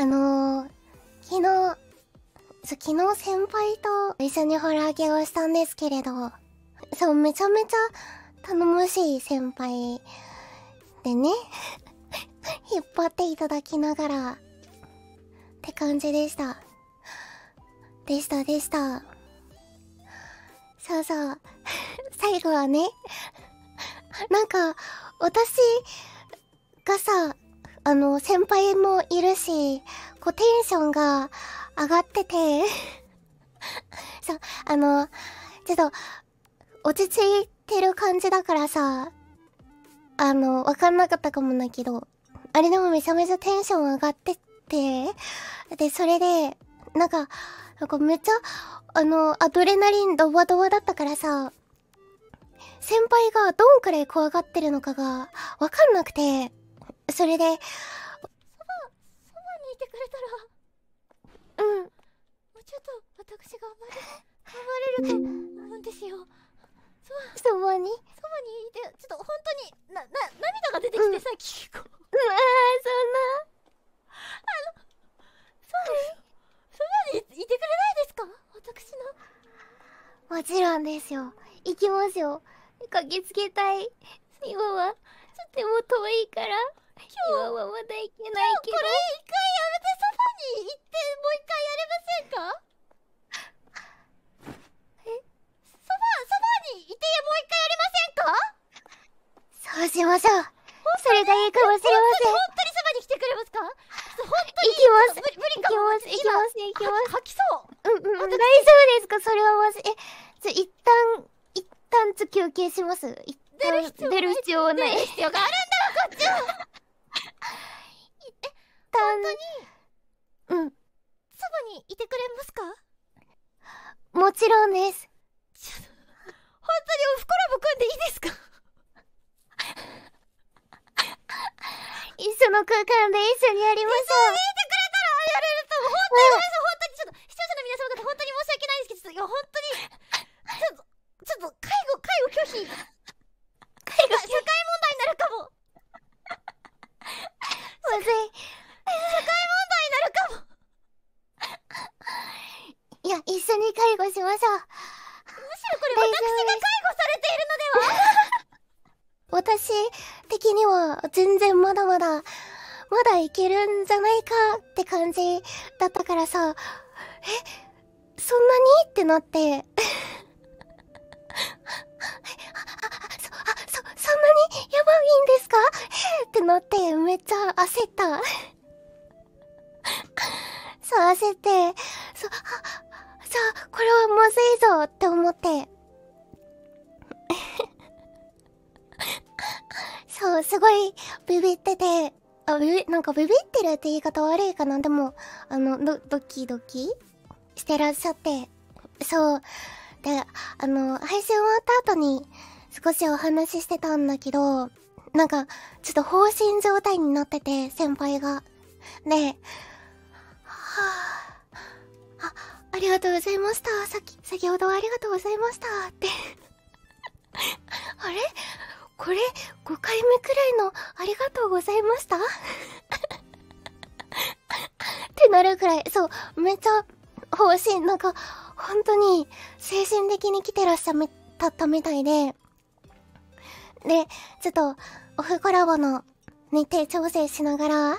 あのー、昨日、昨日先輩と一緒にホラーゲをしたんですけれど、そう、めちゃめちゃ頼もしい先輩でね 引っ張っていただきながら、って感じでした。でした、でした。そうそう。最後はねなんか、私がさ、あの、先輩もいるし、こう、テンションが上がってて そう、あの、ちょっと、落ち着いてる感じだからさ、あの、わかんなかったかもだけど、あれでもめちゃめちゃテンション上がってて、で、それで、なんか、なんかめっちゃ、あの、アドレナリンドバドバだったからさ、先輩がどんくらい怖がってるのかがわかんなくて、それでそばそばにいてくれたらうんもうちょっと私が頑張れ頑張れると思うんですよそばにそばにいてちょっと本当になな涙が出てきてさ、聞ん、キうわそんなあのそうそばにいてくれないですか私のもちろんですよ行きますよ駆けつけたい今はとても遠いから今日はまだいけないけどこれ一回やめてソファに行ってもう一回やれませんかえソファソファにいてもう一回やれませんかそうしましょうそれがいいかもしれません本当にそばに来てくれますか本当に行きます無理かも行きます行きます吐きそううんうん大丈夫ですかそれはまずえじゃ一旦一旦休憩します一旦出る必要ない必要があるん本当にうんそばにいてくれますかもちろんですちょっと本当におフコラボ組んでいいですか 一緒の空間で一緒にやりま的には全然まだまだ、まだいけるんじゃないかって感じだったからさ、え、そんなにってなって そんなにやばいんですかってなってめっちゃ焦った そう焦って、そう、あ、これはまずいぞって思って。すごい、ビビってて、あ、ビビ、なんかビビってるって言い方悪いかな。でも、あの、ド、ドキドキしてらっしゃって。そう。で、あの、配信終わった後に少しお話ししてたんだけど、なんか、ちょっと放心状態になってて、先輩が。で、はぁ、あ、ありがとうございました。さっき、先ほどはありがとうございました。って あれこれ5回目くらいのありがとうございました ってなるくらい、そう、めっちゃ欲しい。なんか、本当に精神的に来てらっしゃったみたいで。で、ちょっと、オフコラボの日程調整しながら、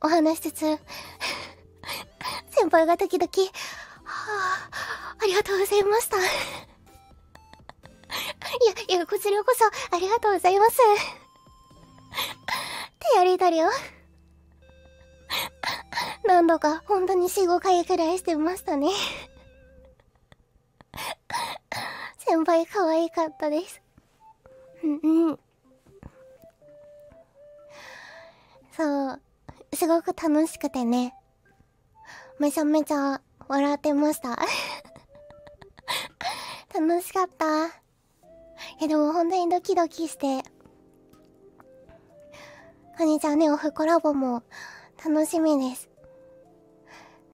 お話しつつ 先輩が時々、はぁ、あ、ありがとうございましたいや、いや、こちらこそ、ありがとうございます。手やりだりょ。何度か、本当に4、5回くらいしてましたね。先輩可愛かったです。うんうん。そう、すごく楽しくてね。めちゃめちゃ笑ってました楽しかった。え、でも本当にドキドキして。かにちゃんね、オフコラボも楽しみです。